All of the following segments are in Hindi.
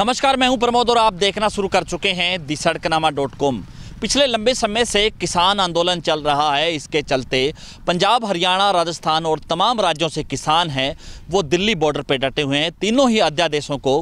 नमस्कार मैं हूं प्रमोद और आप देखना शुरू कर चुके हैं दी सड़कनामा डॉट कॉम पिछले लंबे समय से किसान आंदोलन चल रहा है इसके चलते पंजाब हरियाणा राजस्थान और तमाम राज्यों से किसान हैं वो दिल्ली बॉर्डर पर डटे हुए हैं तीनों ही अध्यादेशों को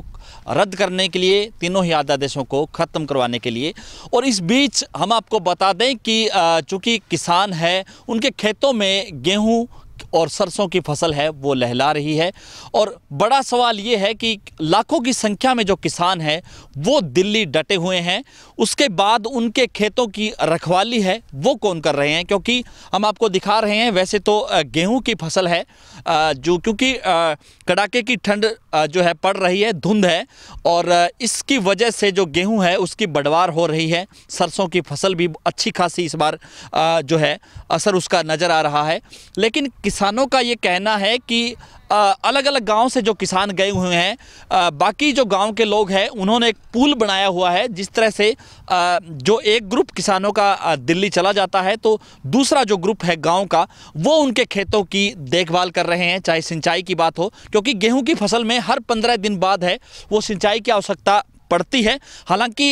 रद्द करने के लिए तीनों ही अध्यादेशों को ख़त्म करवाने के लिए और इस बीच हम आपको बता दें कि चूँकि किसान है उनके खेतों में गेहूँ और सरसों की फसल है वो लहला रही है और बड़ा सवाल ये है कि लाखों की संख्या में जो किसान हैं वो दिल्ली डटे हुए हैं उसके बाद उनके खेतों की रखवाली है वो कौन कर रहे हैं क्योंकि हम आपको दिखा रहे हैं वैसे तो गेहूं की फसल है जो क्योंकि कड़ाके की ठंड जो है पड़ रही है धुंध है और इसकी वजह से जो गेहूँ है उसकी बढ़वार हो रही है सरसों की फसल भी अच्छी खासी इस बार जो है असर उसका नज़र आ रहा है लेकिन किसान किसानों का ये कहना है कि अलग अलग गांव से जो किसान गए हुए हैं बाकी जो गांव के लोग हैं उन्होंने एक पुल बनाया हुआ है जिस तरह से जो एक ग्रुप किसानों का दिल्ली चला जाता है तो दूसरा जो ग्रुप है गांव का वो उनके खेतों की देखभाल कर रहे हैं चाहे सिंचाई की बात हो क्योंकि गेहूं की फसल में हर पंद्रह दिन बाद है वो सिंचाई की आवश्यकता पड़ती है हालांकि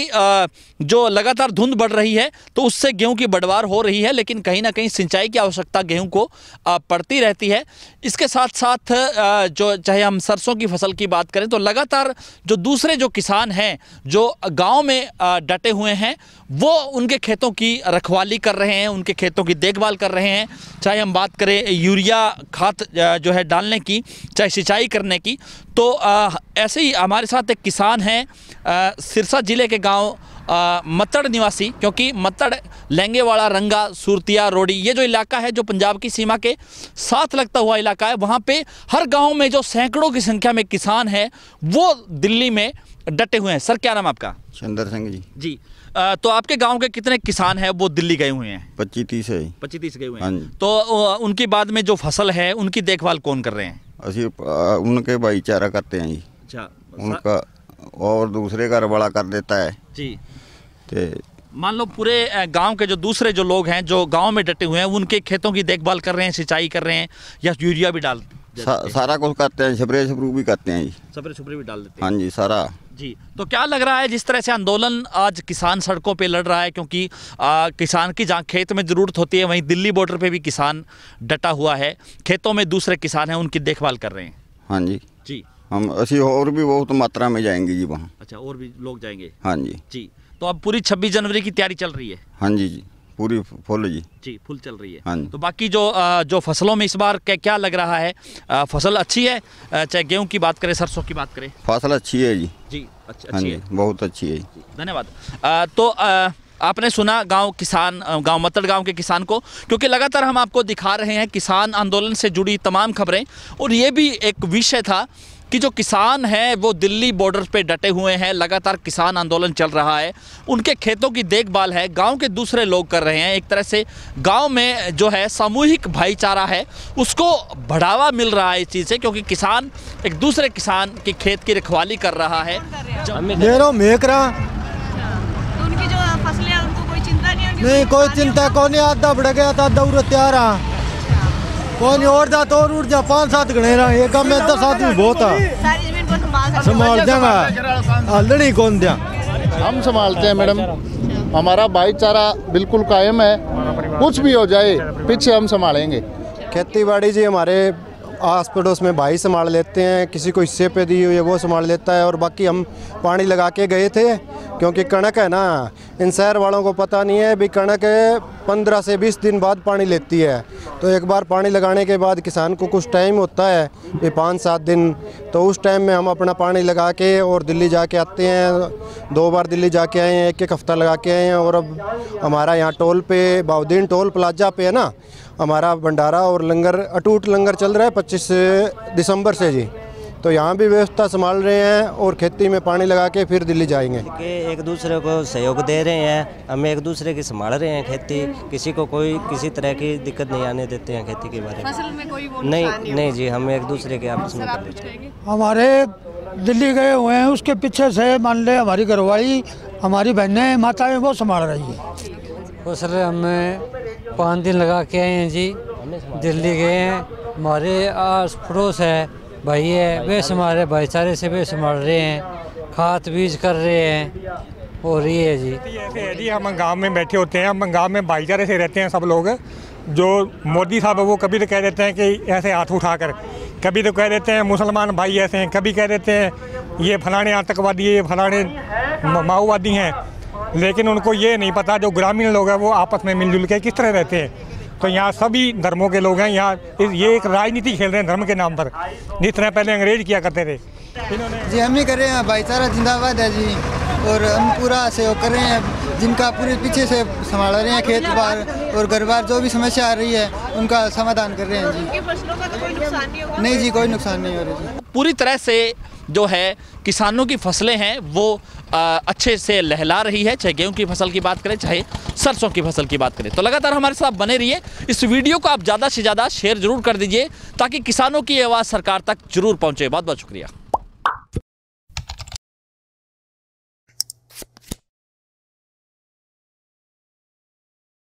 जो लगातार धुंध बढ़ रही है तो उससे गेहूं की बढ़वार हो रही है लेकिन कहीं ना कहीं सिंचाई की आवश्यकता गेहूं को पड़ती रहती है इसके साथ साथ जो चाहे हम सरसों की फसल की बात करें तो लगातार जो दूसरे जो किसान हैं जो गाँव में डटे हुए हैं वो उनके खेतों की रखवाली कर रहे हैं उनके खेतों की देखभाल कर रहे हैं चाहे हम बात करें यूरिया खाद जो है डालने की चाहे सिंचाई करने की तो आ, ऐसे ही हमारे साथ एक किसान हैं सिरसा ज़िले के गांव मत्तड़ निवासी क्योंकि मत्तड़ लहंगेवाड़ा रंगा सुरतिया रोडी ये जो इलाका है जो पंजाब की सीमा के साथ लगता हुआ इलाका है वहाँ पे हर गांव में जो सैकड़ों की संख्या में किसान हैं वो दिल्ली में डटे हुए हैं सर क्या नाम आपका सुंदर सिंह जी जी आ, तो आपके गांव के कितने किसान हैं वो दिल्ली गए हुए हैं पच्चीस तीस है पच्चीस तीस गए हुए हैं हाँ तो उनकी बाद में जो फसल है उनकी देखभाल कौन कर रहे हैं असी उनके भाईचारा करते हैं जी अच्छा उनका और दूसरे घर वाला कर देता है जी ते मान लो पूरे गांव के जो दूसरे जो लोग हैं जो गांव में डटे हुए हैं उनके खेतों की देखभाल कर रहे हैं सिंचाई कर रहे हैं या यूरिया भी डाल सा, सारा कुछ करते हैं छपरे छपरू भी करते हैं जी छपरे छपरे भी डाल देते हैं हाँ जी सारा जी तो क्या लग रहा है जिस तरह से आंदोलन आज किसान सड़कों पे लड़ रहा है क्योंकि आ, किसान की जहाँ खेत में ज़रूरत होती है वहीं दिल्ली बॉर्डर पे भी किसान डटा हुआ है खेतों में दूसरे किसान हैं उनकी देखभाल कर रहे हैं हाँ जी जी हम ऐसी और भी बहुत मात्रा में जाएंगे जी वहाँ अच्छा और भी लोग जाएंगे हाँ जी जी तो अब पूरी छब्बीस जनवरी की तैयारी चल रही है हाँ जी जी पूरी फुल जी जी फुल चल रही है हाँ तो बाकी जो जो फसलों में इस बार क्या क्या लग रहा है फसल अच्छी है चाहे गेहूं की बात करें सरसों की बात करें फसल अच्छी है जी जी हाँ अच्छी हाँ है बहुत अच्छी है धन्यवाद तो आ, आपने सुना गांव किसान गांव मतड़ गांव के किसान को क्योंकि लगातार हम आपको दिखा रहे हैं किसान आंदोलन से जुड़ी तमाम खबरें और ये भी एक विषय था कि जो किसान हैं वो दिल्ली बॉर्डर पे डटे हुए हैं लगातार किसान आंदोलन चल रहा है उनके खेतों की देखभाल है गांव के दूसरे लोग कर रहे हैं एक तरह से गांव में जो है सामूहिक भाईचारा है उसको बढ़ावा मिल रहा है इस चीज़ से क्योंकि किसान एक दूसरे किसान के खेत की रखवाली कर रहा है नहीं तो कोई चिंता कौन आता बढ़ गया था दौड़ त्यारा कोई और जा तो उठ जा पांच सात गणेरा एक काम में दस आदमी बहुत है संभाल देगा हल्दड़ी कौन दिया हम संभालते हैं मैडम हमारा भाईचारा बिल्कुल कायम है कुछ भी हो जाए पीछे हम संभालेंगे खेती बाड़ी जी हमारे आस पड़ोस में भाई संभाल लेते हैं किसी को हिस्से पे दी हुई है वो संभाल लेता है और बाकी हम पानी लगा के गए थे क्योंकि कणक है ना इन शहर वालों को पता नहीं है भी कणक पंद्रह से बीस दिन बाद पानी लेती है तो एक बार पानी लगाने के बाद किसान को कुछ टाइम होता है भी पाँच सात दिन तो उस टाइम में हम अपना पानी लगा के और दिल्ली जाके आते हैं दो बार दिल्ली जाके आए हैं एक एक हफ़्ता लगा के आए हैं और अब हमारा यहाँ टोल पे बाउद्दीन टोल प्लाजा पे है ना हमारा भंडारा और लंगर अटूट लंगर चल रहा है पच्चीस दिसंबर से जी तो यहाँ भी व्यवस्था संभाल रहे हैं और खेती में पानी लगा के फिर दिल्ली जाएंगे के एक दूसरे को सहयोग दे रहे हैं हम एक दूसरे की संभाल रहे हैं खेती किसी को कोई किसी तरह की दिक्कत नहीं आने देते हैं खेती के बारे में फसल में कोई नहीं नहीं जी हम एक दूसरे के आपस में हमारे दिल्ली गए हुए हैं उसके पीछे से मान लें हमारी घरवाई हमारी बहनें माताएँ वो संभाल रही है वो सर हमें पाँच दिन लगा के आए हैं जी दिल्ली गए हैं हमारे आस पड़ोस है भाई हाँ, है संभाल रहे भाईचारे से संभाल रहे हैं खाद बीज कर रहे हैं हो रही है जी ऐसे है जी हम गांव में बैठे होते हैं हम गांव में भाईचारे से रहते हैं सब लोग जो मोदी साहब वो कभी तो कह देते हैं कि ऐसे हाथ उठाकर कभी तो कह देते हैं मुसलमान भाई ऐसे हैं कभी कह देते हैं ये फलाने आतंकवादी ये फलाने माओवादी हैं लेकिन उनको ये नहीं पता जो ग्रामीण लोग हैं वो आपस में मिलजुल के किस तरह रहते हैं तो यहाँ सभी धर्मों के लोग हैं यहाँ ये एक राजनीति खेल रहे हैं धर्म के नाम पर जितना पहले अंग्रेज किया करते थे जी हम ही कर रहे हैं भाईचारा जिंदाबाद है जी और हम पूरा सहयोग कर रहे हैं जिनका पूरे पीछे से संभाल रहे हैं खेत बार और घर बार जो भी समस्या आ रही है उनका समाधान कर रहे हैं जी नहीं जी कोई नुकसान नहीं हो रहा जी पूरी तरह से जो है किसानों की फसलें हैं वो अच्छे से लहला रही है चाहे गेहूं की फसल की बात करें चाहे सरसों की फसल की बात करें तो लगातार हमारे साथ बने रहिए इस वीडियो को आप ज़्यादा से ज़्यादा शेयर जरूर कर दीजिए ताकि किसानों की आवाज़ सरकार तक जरूर पहुँचे बहुत बहुत शुक्रिया